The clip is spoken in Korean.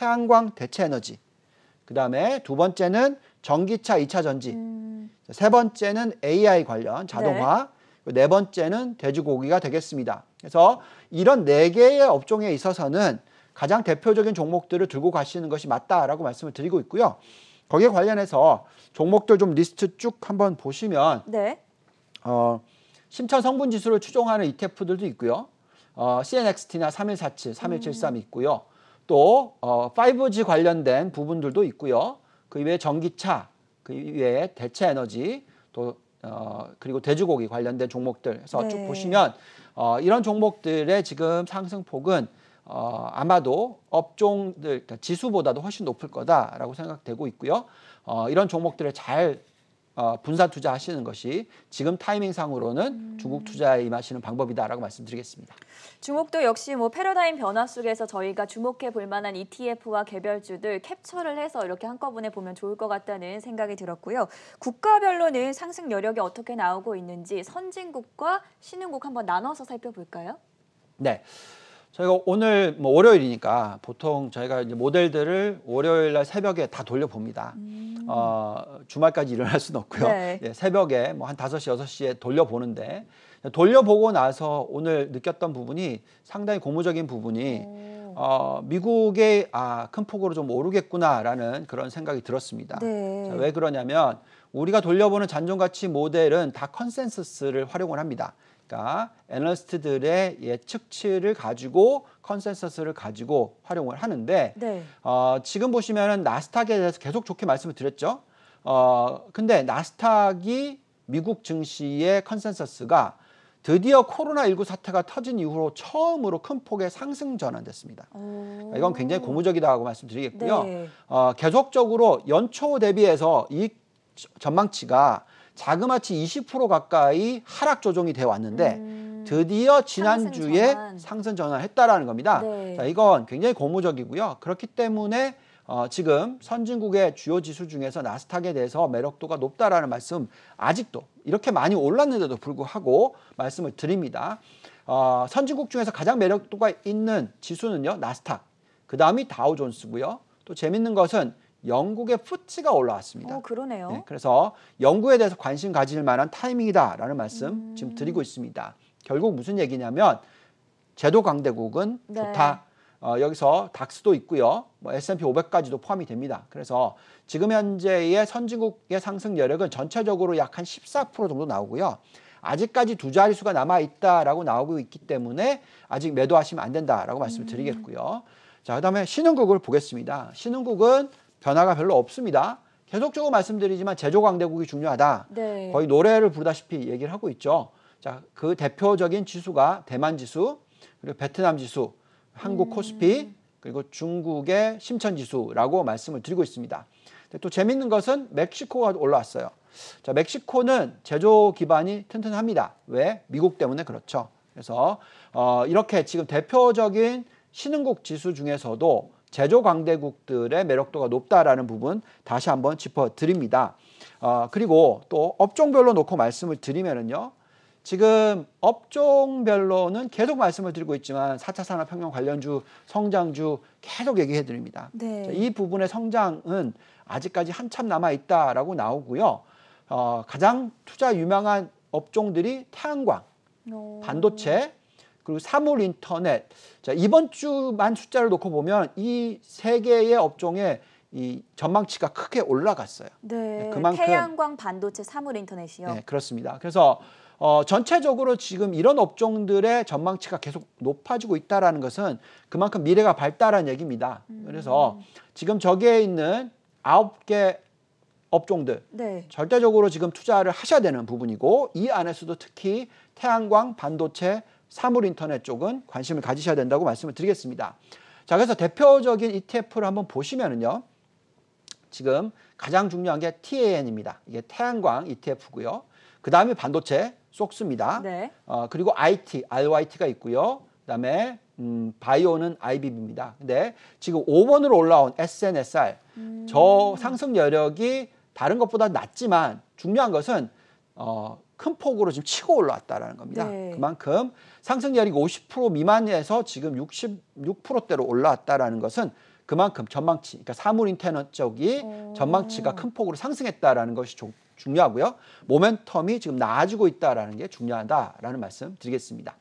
태양광 대체 에너지. 그 다음에 두 번째는 전기차 이차 전지. 음. 세 번째는 AI 관련 자동화. 네. 네 번째는 돼지고기가 되겠습니다. 그래서 이런 네 개의 업종에 있어서는 가장 대표적인 종목들을 들고 가시는 것이 맞다라고 말씀을 드리고 있고요. 거기에 관련해서 종목들 좀 리스트 쭉 한번 보시면 네. 어, 심천 성분 지수를 추종하는 ETF들도 있고요. 어, CNXT나 3147, 3173 있고요. 또 어, 5G 관련된 부분들도 있고요. 그 이외에 전기차, 그 이외에 대체 에너지, 또 어, 그리고 돼지고기 관련된 종목들 해서 네. 쭉 보시면 어, 이런 종목들의 지금 상승폭은 어, 아마도 업종들 그러니까 지수보다도 훨씬 높을 거다라고 생각되고 있고요. 어, 이런 종목들을 잘 어, 분산 투자하시는 것이 지금 타이밍상으로는 음. 중국 투자에 임하시는 방법이다라고 말씀드리겠습니다. 중국도 역시 뭐 패러다임 변화 속에서 저희가 주목해 볼 만한 ETF와 개별주들 캡처를 해서 이렇게 한꺼번에 보면 좋을 것 같다는 생각이 들었고요. 국가별로는 상승 여력이 어떻게 나오고 있는지 선진국과 신흥국 한번 나눠서 살펴볼까요? 네. 저희가 오늘 뭐 월요일이니까 보통 저희가 이제 모델들을 월요일 날 새벽에 다 돌려봅니다. 음. 어, 주말까지 일어날 수는 없고요. 네. 예, 새벽에 뭐한 다섯 시 여섯 시에 돌려보는데 돌려보고 나서 오늘 느꼈던 부분이 상당히 고무적인 부분이 어, 미국의 아, 큰 폭으로 좀 오르겠구나라는 그런 생각이 들었습니다. 네. 자, 왜 그러냐면 우리가 돌려보는 잔존 가치 모델은 다 컨센서스를 활용을 합니다. 그러니까 애널리스트들의 예측치를 가지고 컨센서스를 가지고 활용을 하는데 네. 어, 지금 보시면은 나스닥에 대해서 계속 좋게 말씀을 드렸죠. 어, 근데 나스닥이 미국 증시의 컨센서스가 드디어 코로나19 사태가 터진 이후로 처음으로 큰 폭의 상승 전환됐습니다. 오. 그러니까 이건 굉장히 고무적이다고 말씀드리겠고요. 네. 어, 계속적으로 연초 대비해서 이 전망치가 자그마치 20% 가까이 하락 조정이 돼 왔는데 음, 드디어 지난주에 상승, 전환. 상승 전환을 했다라는 겁니다. 네. 자, 이건 굉장히 고무적이고요. 그렇기 때문에 어, 지금 선진국의 주요 지수 중에서 나스닥에 대해서 매력도가 높다라는 말씀 아직도 이렇게 많이 올랐는데도 불구하고 말씀을 드립니다. 어, 선진국 중에서 가장 매력도가 있는 지수는요 나스닥, 그 다음이 다우존스고요. 또 재밌는 것은 영국의 푸치가 올라왔습니다. 어, 그러네요. 네, 그래서 연구에 대해서 관심 가질 만한 타이밍이다라는 말씀 음. 지금 드리고 있습니다. 결국 무슨 얘기냐면 제도 강대국은 네. 좋다. 어, 여기서 닥스도 있고요. 뭐 S&P 500까지도 포함이 됩니다. 그래서 지금 현재의 선진국의 상승 여력은 전체적으로 약한 14% 정도 나오고요. 아직까지 두 자릿수가 남아있다라고 나오고 있기 때문에 아직 매도하시면 안 된다라고 말씀을 음. 드리겠고요. 음. 자, 그 다음에 신흥국을 보겠습니다. 신흥국은 변화가 별로 없습니다. 계속적으로 말씀드리지만 제조 강대국이 중요하다. 네. 거의 노래를 부르다시피 얘기를 하고 있죠. 자, 그 대표적인 지수가 대만 지수, 그리고 베트남 지수, 한국 음. 코스피, 그리고 중국의 심천 지수라고 말씀을 드리고 있습니다. 또 재밌는 것은 멕시코가 올라왔어요. 자, 멕시코는 제조 기반이 튼튼합니다. 왜? 미국 때문에 그렇죠. 그래서 어, 이렇게 지금 대표적인 신흥국 지수 중에서도 제조 강대국들의 매력도가 높다라는 부분 다시 한번 짚어드립니다. 어, 그리고 또 업종별로 놓고 말씀을 드리면은요. 지금 업종별로는 계속 말씀을 드리고 있지만 4차 산업혁명 관련주, 성장주 계속 얘기해 드립니다. 네. 이 부분의 성장은 아직까지 한참 남아 있다라고 나오고요. 어, 가장 투자 유명한 업종들이 태양광, 오. 반도체, 그리고 사물 인터넷. 자, 이번 주만 숫자를 놓고 보면 이 세 개의 업종에 이 전망치가 크게 올라갔어요. 네, 네, 그만큼 태양광 반도체 사물 인터넷이요. 네, 그렇습니다. 그래서 어, 전체적으로 지금 이런 업종들의 전망치가 계속 높아지고 있다라는 것은 그만큼 미래가 밝다라는 얘기입니다. 음. 그래서 지금 저기에 있는 아홉 개 업종들 네. 절대적으로 지금 투자를 하셔야 되는 부분이고 이 안에서도 특히 태양광 반도체 사물 인터넷 쪽은 관심을 가지셔야 된다고 말씀을 드리겠습니다. 자, 그래서 대표적인 ETF를 한번 보시면은요. 지금 가장 중요한 게 TAN입니다. 이게 태양광 ETF고요. 그다음에 반도체 속스입니다 네. 어, 그리고 IT, RYT가 있고요. 그다음에 음, 바이오는 IBB입니다. 근데 지금 5번으로 올라온 SNSR 음. 저 상승 여력이 다른 것보다 낮지만 중요한 것은 어, 큰 폭으로 지금 치고 올라왔다라는 겁니다. 네. 그만큼 상승률이 50% 미만에서 지금 66%대로 올라왔다라는 것은 그만큼 전망치, 그러니까 사물인 테너 쪽이 오. 전망치가 큰 폭으로 상승했다라는 것이 조, 중요하고요. 모멘텀이 지금 나아지고 있다라는 게 중요하다라는 말씀 드리겠습니다.